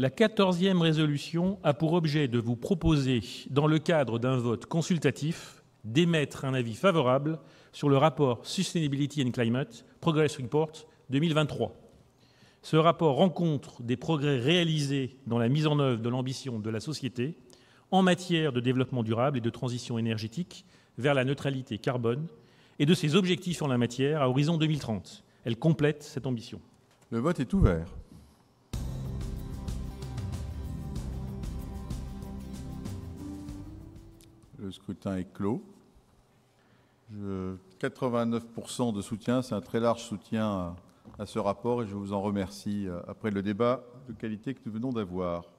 La quatorzième résolution a pour objet de vous proposer, dans le cadre d'un vote consultatif, d'émettre un avis favorable sur le rapport Sustainability and Climate Progress Report 2023. Ce rapport rencontre des progrès réalisés dans la mise en œuvre de l'ambition de la société en matière de développement durable et de transition énergétique vers la neutralité carbone et de ses objectifs en la matière à horizon 2030. Elle complète cette ambition. Le vote est ouvert. Le scrutin est clos. Je, 89% de soutien, c'est un très large soutien à ce rapport et je vous en remercie euh, après le débat de qualité que nous venons d'avoir.